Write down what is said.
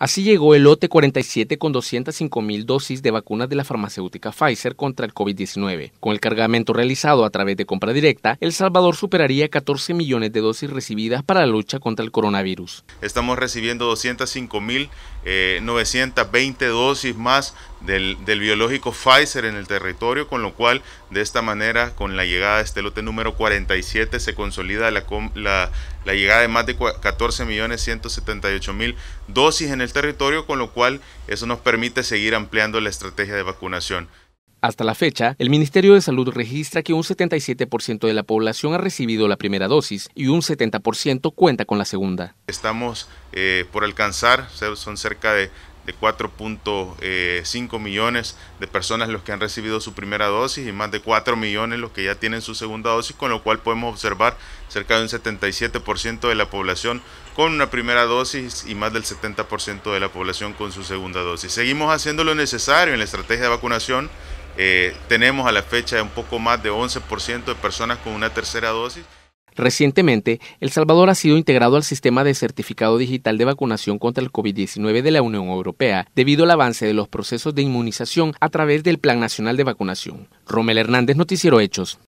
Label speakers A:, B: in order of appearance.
A: Así llegó el lote 47 con 205 mil dosis de vacunas de la farmacéutica Pfizer contra el COVID-19. Con el cargamento realizado a través de compra directa, El Salvador superaría 14 millones de dosis recibidas para la lucha contra el coronavirus.
B: Estamos recibiendo 205 mil 920 eh, dosis más del, biológico Pfizer en el territorio, con lo cual de esta manera, con la llegada de este lote número 47, se consolida la, la, llegada de más de 14.178.000 dosis en el territorio, con lo cual eso nos permite seguir ampliando la estrategia de vacunación.
A: Hasta la fecha, el Ministerio de Salud registra que un 77% de la población ha recibido la primera dosis y un 70% cuenta con la segunda.
B: Estamos eh, por alcanzar, son cerca de de 4.5 eh, millones de personas los que han recibido su primera dosis y más de 4 millones los que ya tienen su segunda dosis, con lo cual podemos observar cerca de un 77% de la población con una primera dosis y más del 70% de la población con su segunda dosis. Seguimos haciendo lo necesario en la estrategia de vacunación. Eh, tenemos a la fecha un poco más de 11% de personas con una tercera dosis.
A: Recientemente, El Salvador ha sido integrado al sistema de certificado digital de vacunación contra el COVID-19 de la Unión Europea, debido al avance de los procesos de inmunización a través del Plan Nacional de Vacunación. Romel Hernández, Noticiero Hechos.